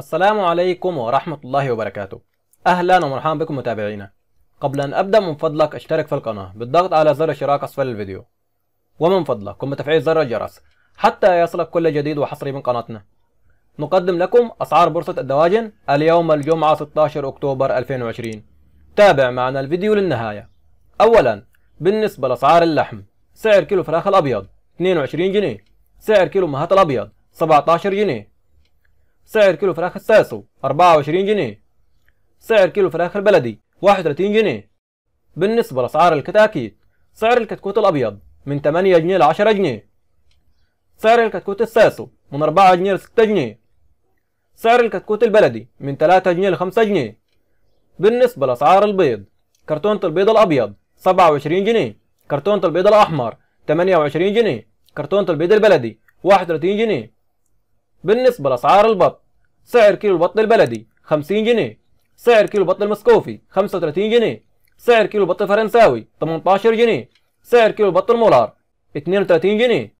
السلام عليكم ورحمة الله وبركاته أهلا ومرحبا بكم متابعينا قبل أن أبدأ من فضلك اشترك في القناة بالضغط على زر الاشتراك أسفل الفيديو ومن فضلك قم بتفعيل زر الجرس حتى يصلك كل جديد وحصري من قناتنا نقدم لكم أسعار بورصة الدواجن اليوم الجمعة 16 أكتوبر 2020 تابع معنا الفيديو للنهاية أولا بالنسبة لأسعار اللحم سعر كيلو فراخ الأبيض 22 جنيه سعر كيلو مهات الأبيض 17 جنيه سعر كيلو فراخ الساسو 24 جنيه سعر كيلو فراخ البلدي 31 جنيه بالنسبة لأسعار الكتاكيت سعر الكتكوت الأبيض من 8 جنيه ل 10 جنيه سعر الكتكوت الساسو من 4 جنيه ل 6 جنيه سعر الكتكوت البلدي من 3 جنيه ل 5 جنيه بالنسبة لأسعار البيض كرتونة البيض الأبيض 27 جنيه كرتونة البيض الأحمر 28 جنيه كرتونة البيض البلدي 31 جنيه بالنسبة لأسعار البط سعر كيلو البط البلدي 50 جنيه سعر كيلو البط المسكوفي 35 جنيه سعر كيلو البط الفرنساوي 18 جنيه سعر كيلو البط المولار 32 جنيه